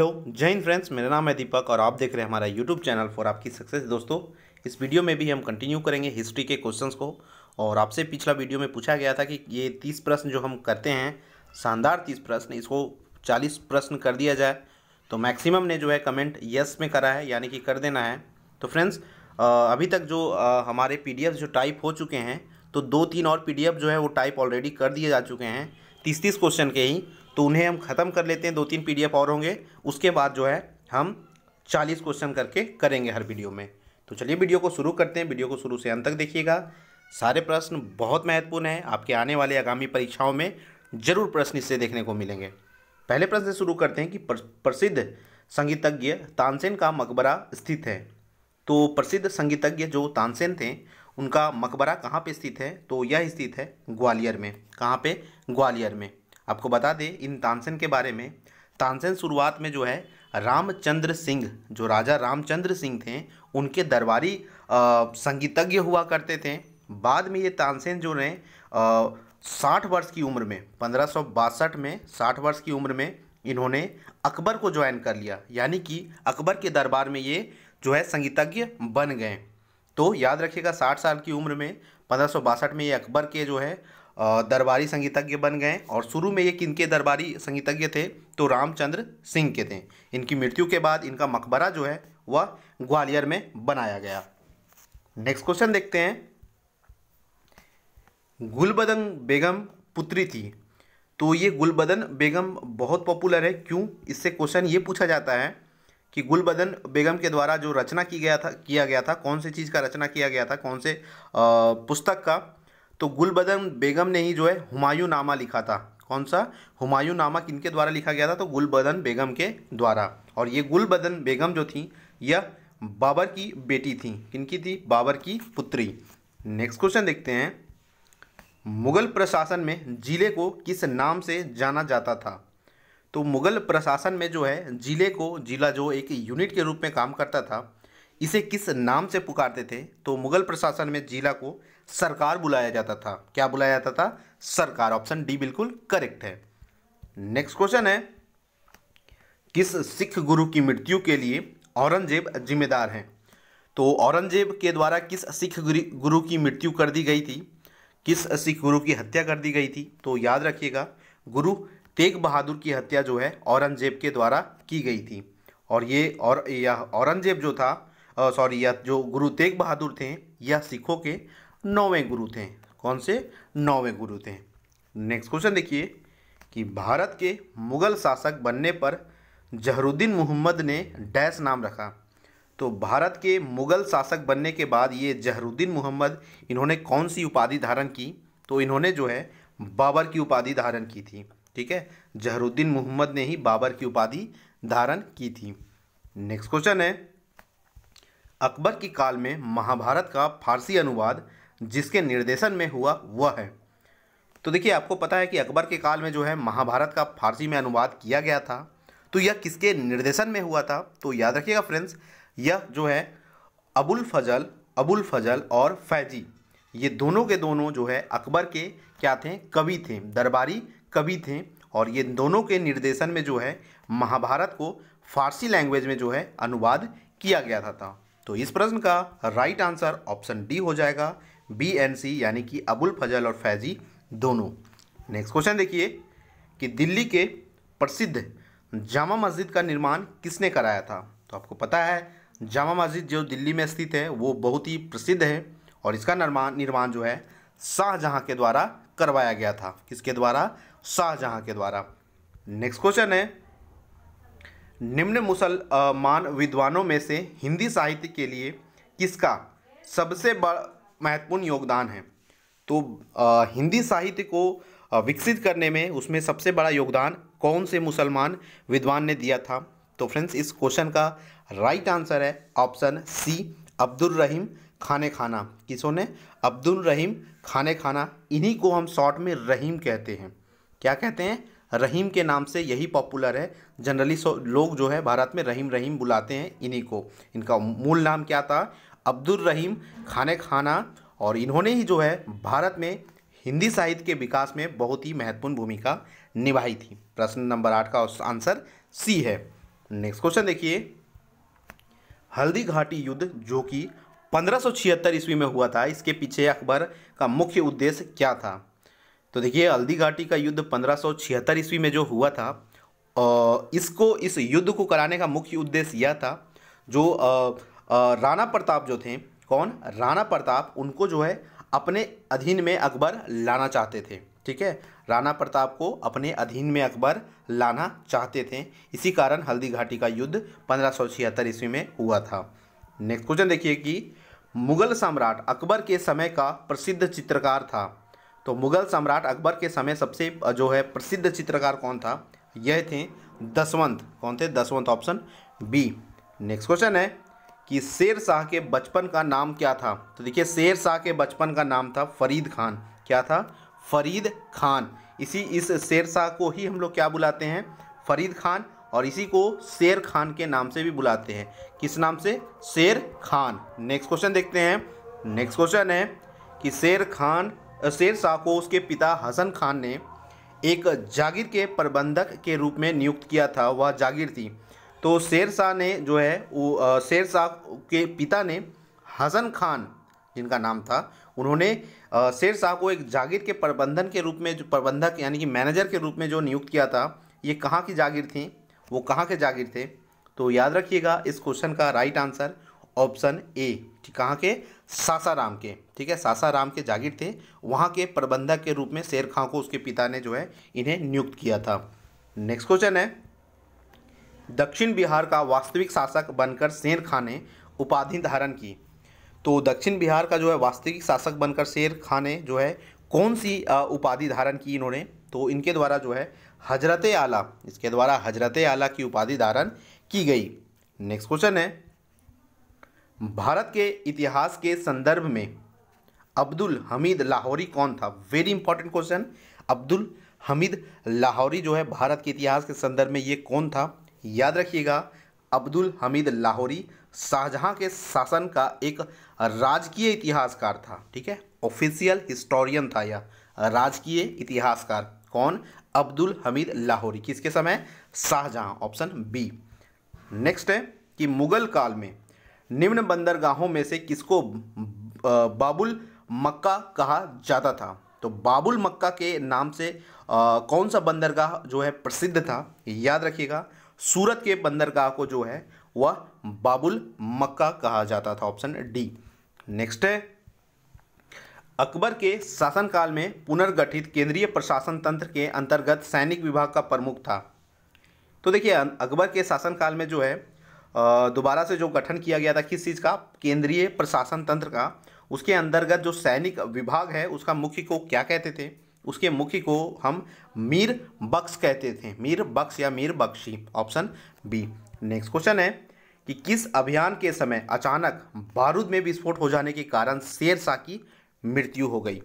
Hello जय Hind friends मेरा नाम है दीपक और आप देख रहे हैं हमारा यूट्यूब चैनल फॉर आपकी सक्सेस दोस्तों इस वीडियो में भी हम कंटिन्यू करेंगे हिस्ट्री के क्वेश्चंस को और आपसे पिछला वीडियो में पूछा गया था कि ये तीस प्रश्न जो हम करते हैं शानदार तीस प्रश्न इसको चालीस प्रश्न कर दिया जाए तो मैक्सिमम ने जो है कमेंट यस में करा है यानी कि कर देना है तो फ्रेंड्स अभी तक जो हमारे पी जो टाइप हो चुके हैं तो दो तीन और पी जो है वो टाइप ऑलरेडी कर दिए जा चुके हैं तीस तीस क्वेश्चन के ही तो उन्हें हम ख़त्म कर लेते हैं दो तीन पी और होंगे उसके बाद जो है हम चालीस क्वेश्चन करके करेंगे हर वीडियो में तो चलिए वीडियो को शुरू करते हैं वीडियो को शुरू से अंत तक देखिएगा सारे प्रश्न बहुत महत्वपूर्ण हैं आपके आने वाले आगामी परीक्षाओं में जरूर प्रश्न इससे देखने को मिलेंगे पहले प्रश्न से शुरू करते हैं कि प्रसिद्ध संगीतज्ञ तानसेन का मकबरा स्थित है तो प्रसिद्ध संगीतज्ञ जो तानसेन थे उनका मकबरा कहाँ पे स्थित है तो यह स्थित है ग्वालियर में कहाँ पे ग्वालियर में आपको बता दें इन तानसेन के बारे में तानसेन शुरुआत में जो है रामचंद्र सिंह जो राजा रामचंद्र सिंह थे उनके दरबारी संगीतज्ञ हुआ करते थे बाद में ये तानसेन जो रहे साठ वर्ष की उम्र में पंद्रह में साठ वर्ष की उम्र में इन्होंने अकबर को ज्वाइन कर लिया यानी कि अकबर के दरबार में ये जो है संगीतज्ञ बन गए तो याद रखिएगा साठ साल की उम्र में पंद्रह में ये अकबर के जो है दरबारी संगीतज्ञ बन गए और शुरू में ये किनके दरबारी संगीतज्ञ थे तो रामचंद्र सिंह के थे इनकी मृत्यु के बाद इनका मकबरा जो है वह ग्वालियर में बनाया गया नेक्स्ट क्वेश्चन देखते हैं गुलबदन बेगम पुत्री थी तो ये गुलबदन बेगम बहुत पॉपुलर है क्यों इससे क्वेश्चन ये पूछा जाता है कि गुलबदन बेगम के द्वारा जो रचना की गया था किया गया था कौन से चीज़ का रचना किया गया था कौन से पुस्तक का तो गुलबदन बेगम ने ही जो है हुमायूं नामा लिखा था कौन सा हुमायूं नामा किनके द्वारा लिखा गया था तो गुलबदन बेगम के द्वारा और ये गुलबदन बेगम जो थी यह बाबर की बेटी थी किनकी थी बाबर की पुत्री नेक्स्ट क्वेश्चन देखते हैं मुगल प्रशासन में ज़िले को किस नाम से जाना जाता था तो मुगल प्रशासन में जो है ज़िले को ज़िला जो एक यूनिट के रूप में काम करता था इसे किस नाम से पुकारते थे तो मुगल प्रशासन में ज़िला को सरकार बुलाया जाता था क्या बुलाया जाता था सरकार ऑप्शन डी बिल्कुल करेक्ट है नेक्स्ट क्वेश्चन है किस सिख गुरु की मृत्यु के लिए औरंगजेब जिम्मेदार हैं तो औरंगजेब के द्वारा किस सिख गुरु की मृत्यु कर दी गई थी किस सिख गुरु की हत्या कर दी गई थी तो याद रखिएगा गुरु तेग बहादुर की हत्या जो है औरंगजेब के द्वारा की गई थी और ये और यह औरंगजेब जो था सॉरी यह जो गुरु तेग बहादुर थे यह सिखों के नौवें गुरु थे कौन से नौवें गुरु थे नेक्स्ट क्वेश्चन देखिए कि भारत के मुगल शासक बनने पर जहरुद्दीन मोहम्मद ने डैश नाम रखा तो भारत के मुगल शासक बनने के बाद ये जहरुद्दीन मोहम्मद इन्होंने कौन सी उपाधि धारण की तो इन्होंने जो है बाबर की उपाधि धारण की थी ठीक है जहरुद्दीन मोहम्मद ने ही बाबर की उपाधि धारण की थी नेक्स्ट क्वेश्चन है अकबर के काल में महाभारत का फारसी अनुवाद जिसके निर्देशन में हुआ वह है तो देखिए आपको पता है कि अकबर के काल में जो है महाभारत का फारसी में अनुवाद किया गया था तो यह किसके निर्देशन में हुआ था तो याद रखिएगा फ्रेंड्स यह जो है अबुल फजल अबुल फजल और फैजी ये दोनों के दोनों जो है अकबर के क्या थे कवि थे दरबारी कवि थे और ये दोनों के निर्देशन में जो है महाभारत को फारसी लैंग्वेज में जो है अनुवाद किया गया था, था। तो इस प्रश्न का राइट आंसर ऑप्शन डी हो जाएगा बी एन सी यानी कि अबुल फजल और फैजी दोनों नेक्स्ट क्वेश्चन देखिए कि दिल्ली के प्रसिद्ध जामा मस्जिद का निर्माण किसने कराया था तो आपको पता है जामा मस्जिद जो दिल्ली में स्थित है वो बहुत ही प्रसिद्ध है और इसका निर्माण निर्माण जो है शाहजहाँ के द्वारा करवाया गया था किसके द्वारा शाहजहाँ के द्वारा नेक्स्ट क्वेश्चन है निम्न मुसलमान विद्वानों में से हिंदी साहित्य के लिए किसका सबसे बड़ महत्वपूर्ण योगदान है तो आ, हिंदी साहित्य को विकसित करने में उसमें सबसे बड़ा योगदान कौन से मुसलमान विद्वान ने दिया था तो फ्रेंड्स इस क्वेश्चन का राइट आंसर है ऑप्शन सी अब्दुल रहीम खाने खाना किसों ने अब्दुल रहीम खाने खाना इन्हीं को हम शॉर्ट में रहीम कहते हैं क्या कहते हैं रहीम के नाम से यही पॉपुलर है जनरली लोग जो है भारत में रहीम रहीम बुलाते हैं इन्हीं को इनका मूल नाम क्या था अब्दुल रहीम खाने खाना और इन्होंने ही जो है भारत में हिंदी साहित्य के विकास में बहुत ही महत्वपूर्ण भूमिका निभाई थी प्रश्न नंबर आठ का आंसर सी है नेक्स्ट क्वेश्चन देखिए हल्दी घाटी युद्ध जो कि पंद्रह ईस्वी में हुआ था इसके पीछे अकबर का मुख्य उद्देश्य क्या था तो देखिए हल्दी घाटी का युद्ध पंद्रह ईस्वी में जो हुआ था इसको इस युद्ध को कराने का मुख्य उद्देश्य यह था जो राणा प्रताप जो थे कौन राणा प्रताप उनको जो है अपने अधीन में अकबर लाना चाहते थे ठीक है राणा प्रताप को अपने अधीन में अकबर लाना चाहते थे इसी कारण हल्दी घाटी का युद्ध पंद्रह सौ छिहत्तर ईस्वी में हुआ था नेक्स्ट क्वेश्चन देखिए कि मुगल सम्राट अकबर के समय का प्रसिद्ध चित्रकार था तो मुगल सम्राट अकबर के समय सबसे जो है प्रसिद्ध चित्रकार कौन था यह थे दसवंत कौन थे Daswant option B next question है कि शेर शाह के बचपन का नाम क्या था तो देखिए शेर शाह के बचपन का नाम था फरीद खान क्या था फरीद खान इसी इस शेर शाह को ही हम लोग क्या बुलाते हैं फरीद खान और इसी को शेर खान के नाम से भी बुलाते हैं किस नाम से शेर खान नेक्स्ट क्वेश्चन देखते हैं नेक्स्ट क्वेश्चन है कि शेर खान शेर शाह को उसके पिता हसन खान ने एक जागीर के प्रबंधक के रूप में नियुक्त किया था वह जागीर थी तो शेर शाह ने जो है वो शेर शाह के पिता ने हसन खान जिनका नाम था उन्होंने शेर शाह को एक जागीर के प्रबंधन के रूप में जो प्रबंधक यानी कि मैनेजर के रूप में जो नियुक्त किया था ये कहाँ की जागीर थी वो कहाँ के जागीर थे तो याद रखिएगा इस क्वेश्चन का राइट आंसर ऑप्शन ए कहाँ के सासाराम के ठीक है सासाराम के जागीर थे वहाँ के प्रबंधक के रूप में शेर खां को उसके पिता ने जो है इन्हें नियुक्त किया था नेक्स्ट क्वेश्चन है दक्षिण बिहार का वास्तविक शासक बनकर शेर खां ने उपाधि धारण की तो दक्षिण बिहार का जो है वास्तविक शासक बनकर शेर खां ने जो है कौन सी उपाधि धारण की इन्होंने तो इनके द्वारा जो है हजरत आला इसके द्वारा हजरत आला की उपाधि धारण की गई नेक्स्ट क्वेश्चन है भारत के इतिहास के संदर्भ में अब्दुल हमीद लाहौरी कौन था very important question Abdul Hamid Lahori जो है भारत के इतिहास के संदर्भ में ये कौन था याद रखिएगा अब्दुल हमीद लाहौरी शाहजहाँ के शासन का एक राजकीय इतिहासकार था ठीक है ऑफिशियल हिस्टोरियन था यह राजकीय इतिहासकार कौन अब्दुल हमीद लाहौरी किसके समय शाहजहाँ ऑप्शन बी नेक्स्ट है कि मुगल काल में निम्न बंदरगाहों में से किसको बाबुल मक्का कहा जाता था तो बाबुल मक्का के नाम से आ, कौन सा बंदरगाह जो है प्रसिद्ध था याद रखिएगा सूरत के बंदरगाह को जो है वह बाबुल मक्का कहा जाता था ऑप्शन डी नेक्स्ट है अकबर के शासनकाल में पुनर्गठित केंद्रीय प्रशासन तंत्र के अंतर्गत सैनिक विभाग का प्रमुख था तो देखिए अकबर के शासनकाल में जो है दोबारा से जो गठन किया गया था किस चीज़ का केंद्रीय प्रशासन तंत्र का उसके अंतर्गत जो सैनिक विभाग है उसका मुख्य को क्या कहते थे उसके मुख्य को हम मीर बक्स कहते थे मीर बक्स या Mir Bakhshi option B next question है कि किस अभियान के समय अचानक बारूद में विस्फोट हो जाने के कारण शेर शाह की मृत्यु हो गई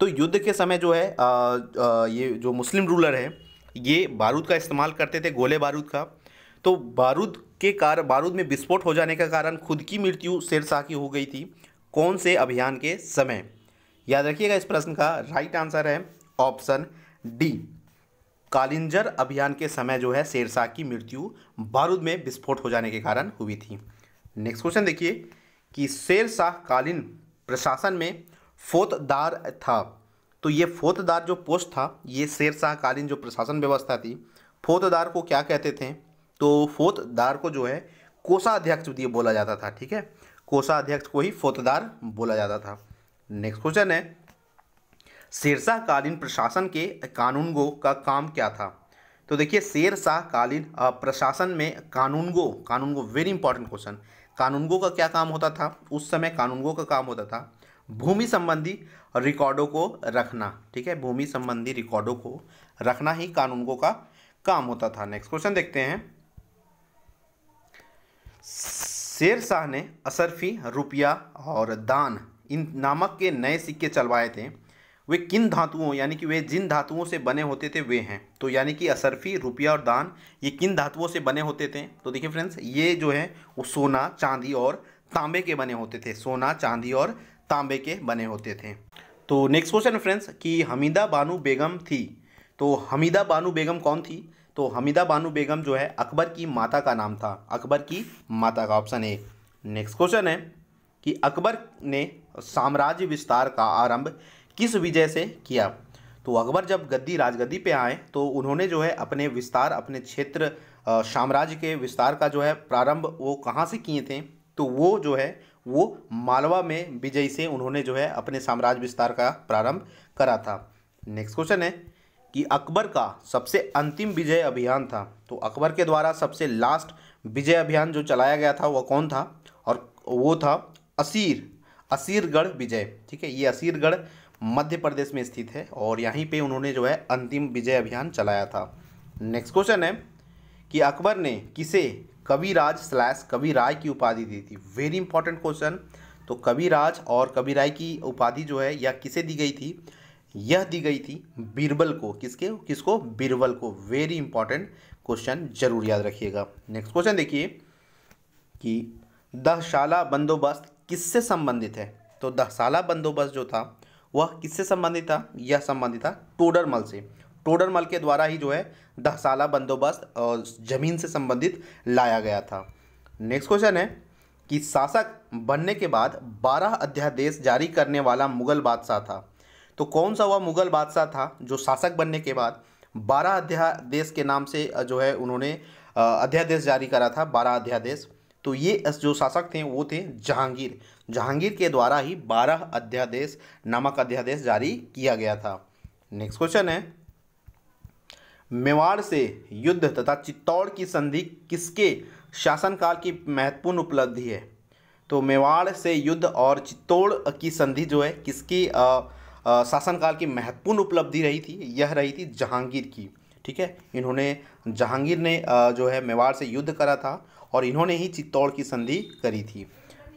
तो युद्ध के समय जो है आ, आ, ये जो मुस्लिम रूलर है ये बारूद का इस्तेमाल करते थे गोले बारूद का तो बारूद के कार बारूद में विस्फोट हो जाने का कारण खुद की मृत्यु शेर शाह की हो गई थी कौन से अभियान के समय याद रखिएगा इस प्रश्न का राइट आंसर है ऑप्शन डी कालिंजर अभियान के समय जो है शेरशाह की मृत्यु बारूद में विस्फोट हो जाने के कारण हुई थी नेक्स्ट क्वेश्चन देखिए कि शेरशाह कालीन प्रशासन में फोतदार था तो ये फोतदार जो पोस्ट था ये शेरशाह कालीन जो प्रशासन व्यवस्था थी फोतदार को क्या कहते थे तो फोतदार को जो है कोषाध्यक्ष बोला जाता था ठीक है कोषाध्यक्ष को ही फोतदार बोला जाता था नेक्स्ट क्वेश्चन है शेरशाहकालीन प्रशासन के कानूनगो का काम क्या था तो देखिए शेरशाहकालीन प्रशासन में कानूनगो कानूनगो वेरी इंपॉर्टेंट क्वेश्चन कानूनगो का क्या काम होता था उस समय कानूनगो का काम होता था भूमि संबंधी रिकॉर्डों को रखना ठीक है भूमि संबंधी रिकॉर्डों को रखना ही कानूनगो का काम होता था नेक्स्ट क्वेश्चन देखते हैं शेर ने असरफी रुपया और दान इन नामक के नए सिक्के चलवाए थे वे किन धातुओं यानी कि वे जिन धातुओं से बने होते थे वे हैं तो यानी कि असरफी रुपया और दान ये किन धातुओं से बने होते थे तो देखिए फ्रेंड्स ये जो है वो सोना चांदी और तांबे के बने होते थे सोना चांदी और तांबे के बने होते थे तो नेक्स्ट क्वेश्चन फ्रेंड्स कि हमीदा बानू बेगम थी तो हमीदा बानू बेगम कौन थी तो हमीदा बानू बेगम जो है अकबर की माता का नाम था अकबर की माता का ऑप्शन ए नेक्स्ट क्वेश्चन है कि अकबर ने साम्राज्य विस्तार का आरंभ किस विजय से किया तो अकबर जब गद्दी राजगद्दी पे आए तो उन्होंने जो है अपने विस्तार अपने क्षेत्र साम्राज्य के विस्तार का जो है प्रारंभ वो कहाँ से किए थे तो वो जो है वो मालवा में विजय से उन्होंने जो है अपने साम्राज्य विस्तार का प्रारंभ करा था नेक्स्ट क्वेश्चन है कि अकबर का सबसे अंतिम विजय अभियान था तो अकबर के द्वारा सबसे लास्ट विजय अभियान जो चलाया गया था वह कौन था और वो था असीर असीरगढ़ विजय ठीक है ये असीरगढ़ मध्य प्रदेश में स्थित है और यहीं पे उन्होंने जो है अंतिम विजय अभियान चलाया था नेक्स्ट क्वेश्चन है कि अकबर ने किसे कविराज स्लैश कविराय की उपाधि दी थी वेरी इंपॉर्टेंट क्वेश्चन तो कविराज और कविराय की उपाधि जो है या किसे दी गई थी यह दी गई थी बीरबल को किसके किसको बीरबल को वेरी इंपॉर्टेंट क्वेश्चन जरूर याद रखिएगा नेक्स्ट क्वेश्चन देखिए कि दहशाला बंदोबस्त किससे संबंधित है तो दहसाला बंदोबस्त जो था वह किससे संबंधित था यह संबंधित था टोडरमल से टोडरमल के द्वारा ही जो है दहसाला बंदोबस्त और जमीन से संबंधित लाया गया था नेक्स्ट क्वेश्चन है कि शासक बनने के बाद बारह अध्यादेश जारी करने वाला मुगल बादशाह था तो कौन सा वह मुगल बादशाह था जो शासक बनने के बाद बारह अध्यादेश के नाम से जो है उन्होंने अध्यादेश जारी करा था बारह अध्यादेश तो ये जो शासक थे वो थे जहांगीर जहांगीर के द्वारा ही बारह अध्यादेश नामक अध्यादेश जारी किया गया था नेक्स्ट क्वेश्चन है मेवाड़ से युद्ध तथा चित्तौड़ की संधि किसके शासनकाल की महत्वपूर्ण उपलब्धि है तो मेवाड़ से युद्ध और चित्तौड़ की संधि जो है किसकी शासनकाल की महत्वपूर्ण उपलब्धि रही थी यह रही थी जहांगीर की ठीक है इन्होंने जहांगीर ने जो है मेवाड़ से युद्ध करा था और इन्होंने ही चित्तौड़ की संधि करी थी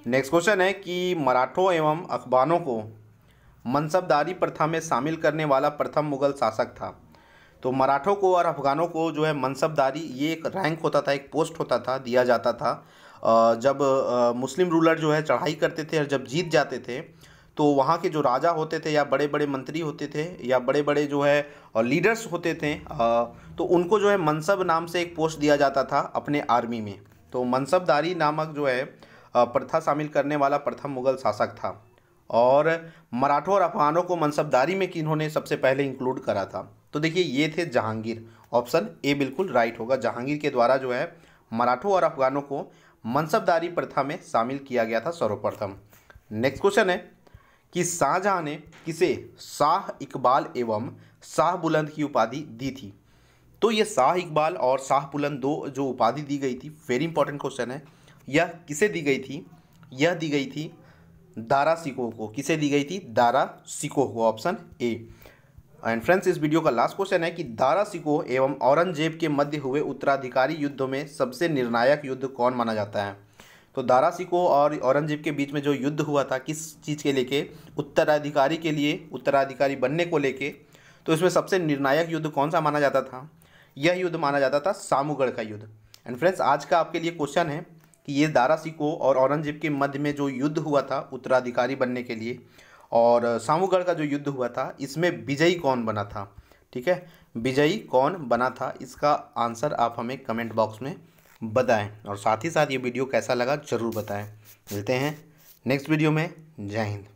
नेक्स्ट क्वेश्चन है कि मराठों एवं अखबानों को मनसबदारी प्रथा में शामिल करने वाला प्रथम मुगल शासक था तो मराठों को और अफगानों को जो है मनसबदारी ये एक रैंक होता था एक पोस्ट होता था दिया जाता था जब मुस्लिम रूलर जो है चढ़ाई करते थे और जब जीत जाते थे तो वहाँ के जो राजा होते थे या बड़े बड़े मंत्री होते थे या बड़े बड़े जो है लीडर्स होते थे तो उनको जो है मनसब नाम से एक पोस्ट दिया जाता था अपने आर्मी में तो मनसबदारी नामक जो है प्रथा शामिल करने वाला प्रथम मुगल शासक था और मराठों और अफगानों को मनसबदारी में किन्होंने सबसे पहले इंक्लूड करा था तो देखिए ये थे जहांगीर ऑप्शन ए बिल्कुल राइट होगा जहांगीर के द्वारा जो है मराठों और अफगानों को मनसबदारी प्रथा में शामिल किया गया था सर्वप्रथम नेक्स्ट क्वेश्चन है कि शाहजहाँ ने किसे शाह इकबाल एवं शाह बुलंद की उपाधि दी थी तो ये शाह इकबाल और शाह पुलन दो जो उपाधि दी गई थी वेरी इंपॉर्टेंट क्वेश्चन है यह किसे दी गई थी यह दी गई थी दारा सिकोह को किसे दी गई थी दारा सिकोह को ऑप्शन ए एंड फ्रेंड्स इस वीडियो का लास्ट क्वेश्चन है कि दारा सिकोह एवं औरंगजेब के मध्य हुए उत्तराधिकारी युद्ध में सबसे निर्णायक युद्ध कौन माना जाता है तो दारा सिकोह और औरंगजेब के बीच में जो युद्ध हुआ था किस चीज़ के लेके उत्तराधिकारी के लिए उत्तराधिकारी बनने को लेके तो इसमें सबसे निर्णायक युद्ध कौन सा माना जाता था यह युद्ध माना जाता था सामूगढ़ का युद्ध एंड फ्रेंड्स आज का आपके लिए क्वेश्चन है कि ये दारा सिको और औरंगजेब के मध्य में जो युद्ध हुआ था उत्तराधिकारी बनने के लिए और सामूगढ़ का जो युद्ध हुआ था इसमें विजयी कौन बना था ठीक है विजयी कौन बना था इसका आंसर आप हमें कमेंट बॉक्स में बताएं और साथ ही साथ ये वीडियो कैसा लगा ज़रूर बताएं मिलते हैं नेक्स्ट वीडियो में जय हिंद